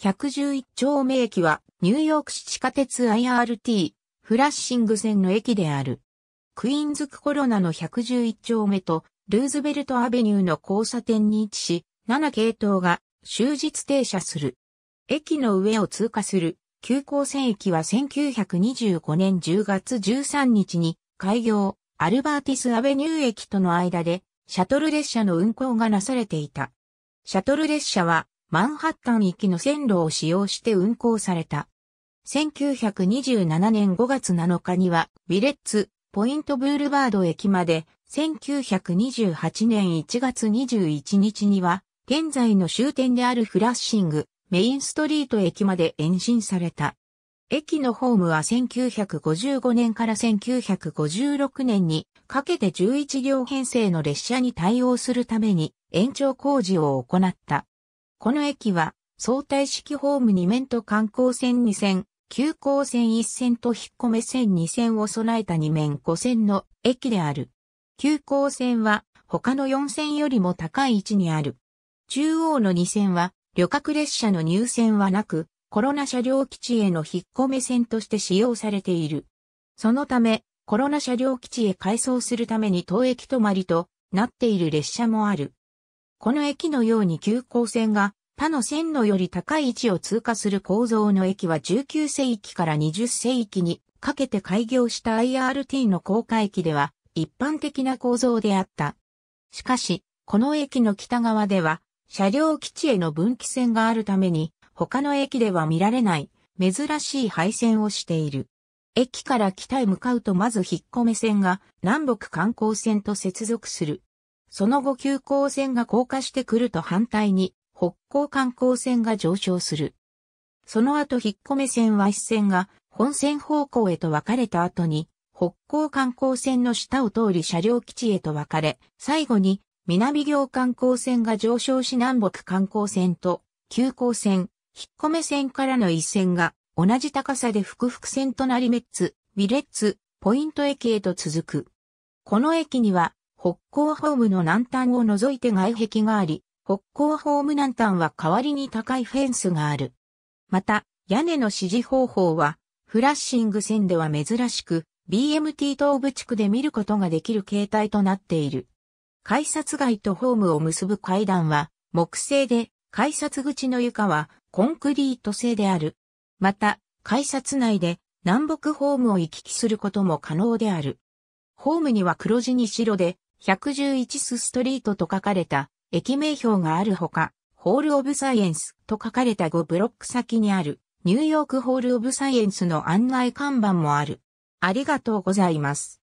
111丁目駅はニューヨーク市地下鉄 IRT フラッシング線の駅である。クイーンズクコロナの111丁目とルーズベルトアベニューの交差点に位置し、7系統が終日停車する。駅の上を通過する急行線駅は1925年10月13日に開業アルバーティスアベニュー駅との間でシャトル列車の運行がなされていた。シャトル列車はマンハッタン行きの線路を使用して運行された。1927年5月7日には、ビレッツ、ポイントブールバード駅まで、1928年1月21日には、現在の終点であるフラッシング、メインストリート駅まで延伸された。駅のホームは1955年から1956年にかけて11両編成の列車に対応するために延長工事を行った。この駅は相対式ホーム2面と観光線2線、急行線1線と引っ込め線2線を備えた2面5線の駅である。急行線は他の4線よりも高い位置にある。中央の2線は旅客列車の入線はなく、コロナ車両基地への引っ込め線として使用されている。そのため、コロナ車両基地へ改装するために当駅止まりとなっている列車もある。この駅のように急行線が他の線路より高い位置を通過する構造の駅は19世紀から20世紀にかけて開業した IRT の高架駅では一般的な構造であった。しかし、この駅の北側では車両基地への分岐線があるために他の駅では見られない珍しい配線をしている。駅から北へ向かうとまず引っ込め線が南北観光線と接続する。その後急行線が降下してくると反対に、北高観光線が上昇する。その後引っ込め線は一線が本線方向へと分かれた後に、北高観光線の下を通り車両基地へと分かれ、最後に南行観光線が上昇し南北観光線と、急行線、引っ込め線からの一線が同じ高さで複々線となりメッツ、ウィレッツ、ポイント駅へと続く。この駅には北高ホームの南端を除いて外壁があり、北高ホーム南端は代わりに高いフェンスがある。また、屋根の支持方法は、フラッシング線では珍しく、BMT 東部地区で見ることができる形態となっている。改札街とホームを結ぶ階段は、木製で、改札口の床はコンクリート製である。また、改札内で南北ホームを行き来することも可能である。ホームには黒地に白で111スストリートと書かれた駅名標があるほか、ホールオブサイエンスと書かれた5ブロック先にあるニューヨークホールオブサイエンスの案内看板もある。ありがとうございます。